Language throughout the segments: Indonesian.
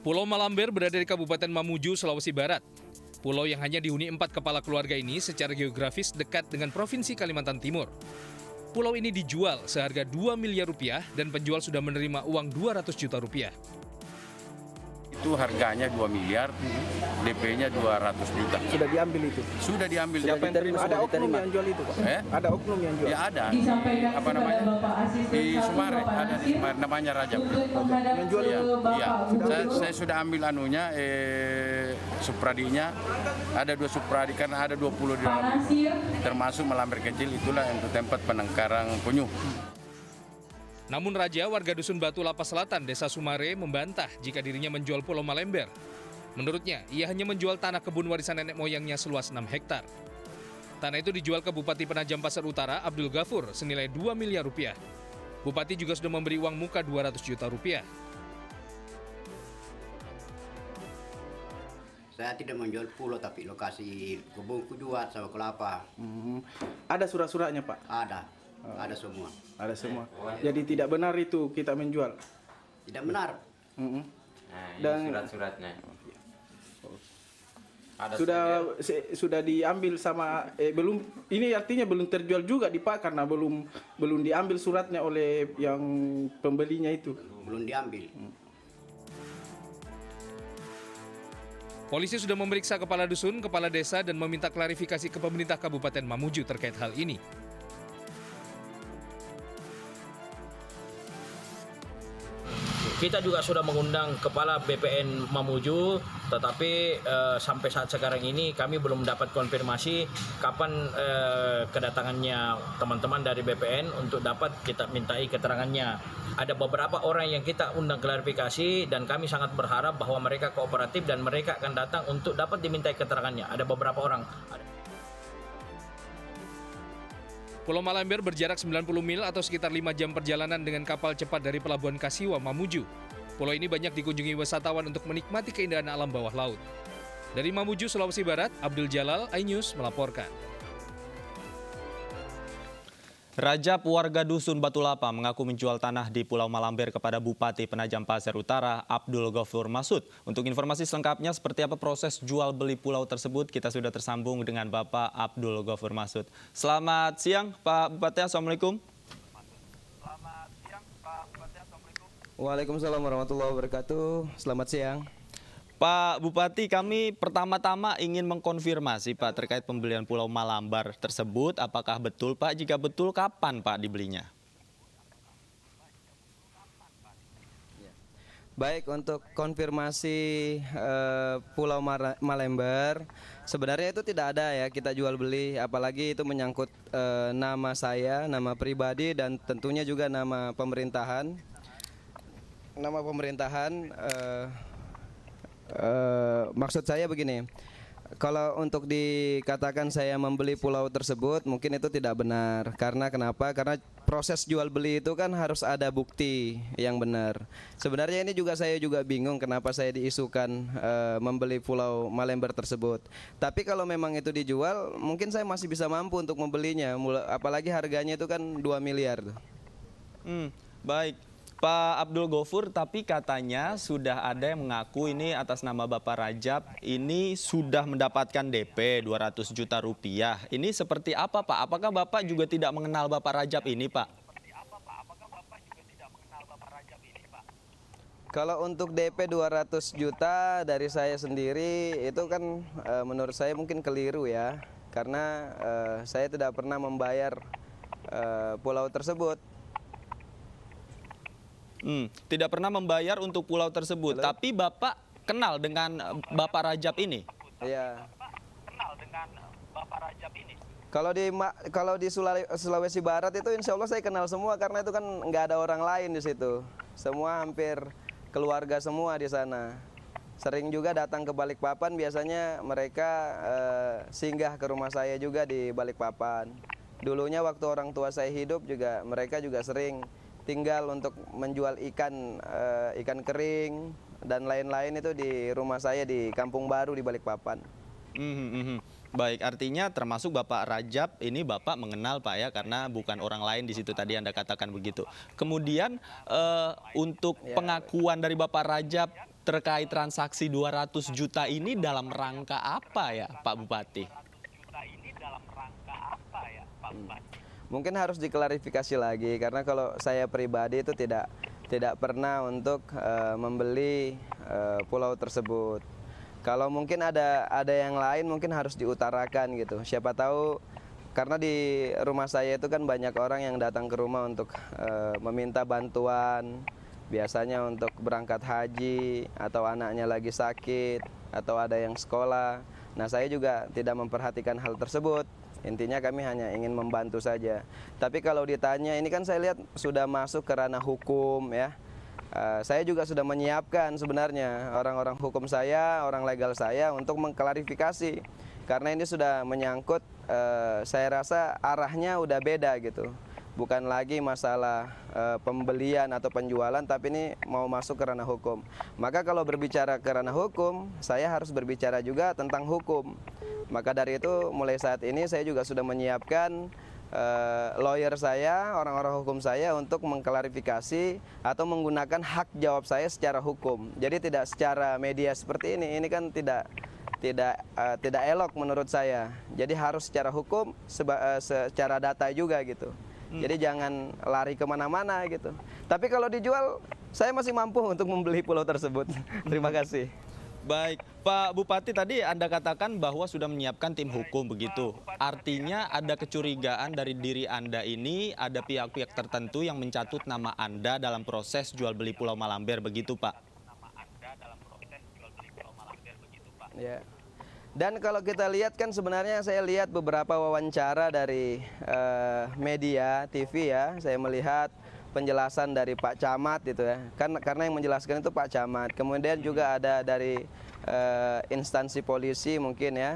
Pulau Malamber berada di Kabupaten Mamuju, Sulawesi Barat. Pulau yang hanya dihuni empat kepala keluarga ini secara geografis dekat dengan Provinsi Kalimantan Timur. Pulau ini dijual seharga 2 miliar rupiah dan penjual sudah menerima uang 200 juta rupiah itu harganya 2 miliar, DP-nya 200 juta. Sudah diambil itu? Sudah diambil. Sudah yang terima, ada oknum yang jual itu Pak? Eh? Ada oknum yang jual? Ya ada. Apa namanya? Di Sumare, ada di Sumare, namanya Rajab. Yang jual ya? Iya. Saya, saya sudah ambil anunya, eh, supradinya. Ada dua supradi, karena ada 20 di dalam. Termasuk melamir kecil, itulah untuk tempat penengkarang penyu. Namun Raja, warga Dusun Batu Lapa Selatan, Desa Sumare, membantah jika dirinya menjual Pulau Malember. Menurutnya, ia hanya menjual tanah kebun warisan nenek moyangnya seluas 6 hektar. Tanah itu dijual ke Bupati Penajam Pasar Utara, Abdul Gafur senilai 2 miliar rupiah. Bupati juga sudah memberi uang muka 200 juta rupiah. Saya tidak menjual pulau, tapi lokasi kebun kujuat sama kelapa. Hmm. Ada surat-suratnya, Pak? Ada. Ah. Ada semua. Ada eh, semua. Jadi tidak benar itu kita menjual. Tidak benar. Mm -hmm. Nah, Dan surat-suratnya. Oh. Ada sudah se, sudah diambil sama eh, belum ini artinya belum terjual juga di Pak karena belum belum diambil suratnya oleh yang pembelinya itu. Belum diambil. Hmm. Polisi sudah memeriksa kepala dusun, kepala desa, dan meminta klarifikasi ke pemerintah Kabupaten Mamuju terkait hal ini. Kita juga sudah mengundang Kepala BPN Mamuju, tetapi eh, sampai saat sekarang ini kami belum dapat konfirmasi kapan eh, kedatangannya teman-teman dari BPN untuk dapat kita mintai keterangannya. Ada beberapa orang yang kita undang klarifikasi dan kami sangat berharap bahwa mereka kooperatif dan mereka akan datang untuk dapat dimintai keterangannya. Ada beberapa orang. Pulau Malamber berjarak 90 mil atau sekitar 5 jam perjalanan dengan kapal cepat dari Pelabuhan Kasiwa, Mamuju. Pulau ini banyak dikunjungi wisatawan untuk menikmati keindahan alam bawah laut. Dari Mamuju, Sulawesi Barat, Abdul Jalal, iNews melaporkan. Rajab warga dusun Batulapa mengaku menjual tanah di Pulau Malamber kepada Bupati Penajam Pasir Utara Abdul Ghafur Masud. Untuk informasi selengkapnya seperti apa proses jual beli pulau tersebut, kita sudah tersambung dengan Bapak Abdul Ghafur Masud. Selamat siang Pak Bupati, Assalamualaikum. Selamat siang Pak Bupati, Assalamualaikum. Waalaikumsalam warahmatullahi wabarakatuh. Selamat siang. Pak Bupati, kami pertama-tama ingin mengkonfirmasi Pak terkait pembelian Pulau Malambar tersebut. Apakah betul Pak? Jika betul, kapan Pak dibelinya? Baik, untuk konfirmasi eh, Pulau Malambar, sebenarnya itu tidak ada ya kita jual beli, apalagi itu menyangkut eh, nama saya, nama pribadi dan tentunya juga nama pemerintahan. Nama pemerintahan. Eh, Eh, maksud saya begini, kalau untuk dikatakan saya membeli pulau tersebut mungkin itu tidak benar karena kenapa karena proses jual beli itu kan harus ada bukti yang benar sebenarnya ini juga saya juga bingung kenapa saya diisukan e, membeli pulau Malember tersebut tapi kalau memang itu dijual mungkin saya masih bisa mampu untuk membelinya apalagi harganya itu kan 2 miliar Hmm, baik Pak Abdul Gofur, tapi katanya sudah ada yang mengaku ini atas nama Bapak Rajab, ini sudah mendapatkan DP 200 juta rupiah. Ini seperti apa Pak? Apakah Bapak juga tidak mengenal Bapak Rajab ini Pak? Kalau untuk DP 200 juta dari saya sendiri itu kan e, menurut saya mungkin keliru ya. Karena e, saya tidak pernah membayar e, pulau tersebut. Hmm, tidak pernah membayar untuk pulau tersebut. Halo? Tapi Bapak kenal dengan eh, Bapak Rajab ini? Iya. kenal dengan eh, Bapak Rajab ini? Kalau di kalau di Sulawesi Barat itu insya Allah saya kenal semua karena itu kan nggak ada orang lain di situ. Semua hampir keluarga semua di sana. Sering juga datang ke Balikpapan biasanya mereka eh, singgah ke rumah saya juga di Balikpapan. Dulunya waktu orang tua saya hidup juga mereka juga sering tinggal untuk menjual ikan eh, ikan kering dan lain-lain itu di rumah saya di Kampung Baru di Balikpapan. Mm-hmm. Baik, artinya termasuk Bapak Rajab ini Bapak mengenal Pak ya karena bukan orang lain di situ tadi Anda katakan begitu. Kemudian uh, untuk ya. pengakuan dari Bapak Rajab terkait transaksi 200 juta ini dalam rangka apa ya Pak Bupati? Ini dalam rangka apa ya Pak hmm. Bupati? mungkin harus diklarifikasi lagi karena kalau saya pribadi itu tidak tidak pernah untuk uh, membeli uh, pulau tersebut. Kalau mungkin ada ada yang lain mungkin harus diutarakan gitu. Siapa tahu karena di rumah saya itu kan banyak orang yang datang ke rumah untuk e, meminta bantuan biasanya untuk berangkat haji atau anaknya lagi sakit atau ada yang sekolah. Nah, saya juga tidak memperhatikan hal tersebut. Intinya kami hanya ingin membantu saja. Tapi kalau ditanya, ini kan saya lihat sudah masuk ke ranah hukum ya. Uh, saya juga sudah menyiapkan sebenarnya orang-orang hukum saya, orang legal saya untuk mengklarifikasi karena ini sudah menyangkut. Uh, saya rasa arahnya udah beda gitu bukan lagi masalah e, pembelian atau penjualan tapi ini mau masuk ke ranah hukum. Maka kalau berbicara ke ranah hukum, saya harus berbicara juga tentang hukum. Maka dari itu mulai saat ini saya juga sudah menyiapkan e, lawyer saya, orang-orang hukum saya untuk mengklarifikasi atau menggunakan hak jawab saya secara hukum. Jadi tidak secara media seperti ini. Ini kan tidak tidak uh, tidak elok menurut saya. Jadi harus secara hukum seba, uh, secara data juga gitu. Hmm. Jadi jangan lari kemana-mana gitu. Tapi kalau dijual, saya masih mampu untuk membeli pulau tersebut. Terima kasih. Baik, Pak Bupati tadi Anda katakan bahwa sudah menyiapkan tim hukum begitu. Artinya ada kecurigaan dari diri Anda ini, ada pihak-pihak tertentu yang mencatut nama Anda dalam proses jual beli Pulau Malamber begitu, Pak. Ya. Dan kalau kita lihat kan sebenarnya saya lihat beberapa wawancara dari uh, media TV ya, saya melihat penjelasan dari Pak Camat gitu ya. Kan karena yang menjelaskan itu Pak Camat. Kemudian juga ada dari uh, instansi polisi mungkin ya.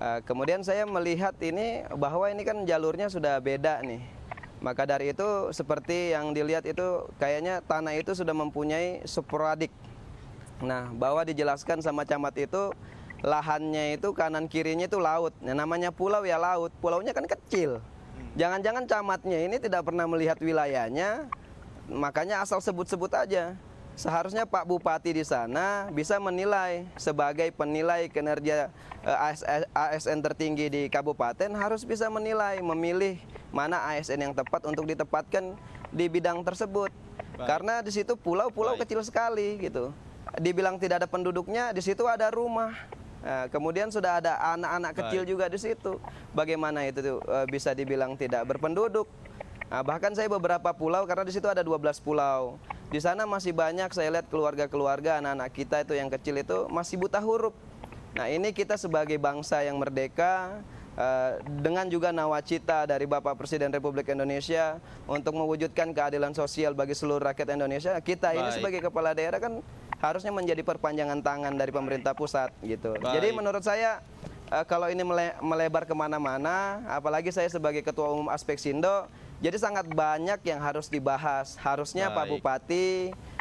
Uh, kemudian saya melihat ini bahwa ini kan jalurnya sudah beda nih. Maka dari itu seperti yang dilihat itu kayaknya tanah itu sudah mempunyai sporadik. Nah, bahwa dijelaskan sama camat itu lahannya itu kanan kirinya itu laut. Nah, namanya pulau ya laut. Pulaunya kan kecil. Hmm. Jangan-jangan camatnya ini tidak pernah melihat wilayahnya, makanya asal sebut-sebut aja. Seharusnya Pak Bupati di sana bisa menilai sebagai penilai kinerja eh, ASN tertinggi di kabupaten harus bisa menilai memilih mana ASN yang tepat untuk ditempatkan di bidang tersebut. Baik. Karena di situ pulau-pulau kecil sekali gitu. Dibilang tidak ada penduduknya, di situ ada rumah. Nah, kemudian sudah ada anak-anak kecil juga di situ. Bagaimana itu tuh, eh, bisa dibilang tidak berpenduduk? Nah, bahkan saya beberapa pulau karena di situ ada 12 pulau. Di sana masih banyak saya lihat keluarga-keluarga anak-anak kita itu yang kecil itu masih buta huruf. Nah, ini kita sebagai bangsa yang merdeka eh, dengan juga nawacita dari Bapak Presiden Republik Indonesia untuk mewujudkan keadilan sosial bagi seluruh rakyat Indonesia. Kita ini sebagai kepala daerah kan harusnya menjadi perpanjangan tangan dari pemerintah pusat gitu. Baik. Jadi menurut saya uh, kalau ini mele melebar kemana-mana, apalagi saya sebagai ketua umum aspek Sindo, jadi sangat banyak yang harus dibahas. Harusnya Baik. Pak Bupati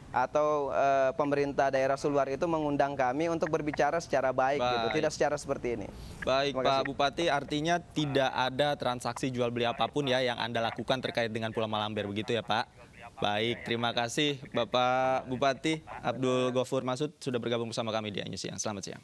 atau e, pemerintah daerah Sulwar itu mengundang kami untuk berbicara secara baik, gitu. baik. gitu, tidak secara seperti ini. Baik, Pak Bupati, artinya tidak ada transaksi jual beli apapun ya yang Anda lakukan terkait dengan Pulau Malamber begitu ya, Pak? Baik, terima kasih Bapak Bupati Abdul Gofur Masud sudah bergabung bersama kami di Anyu Siang. Selamat siang.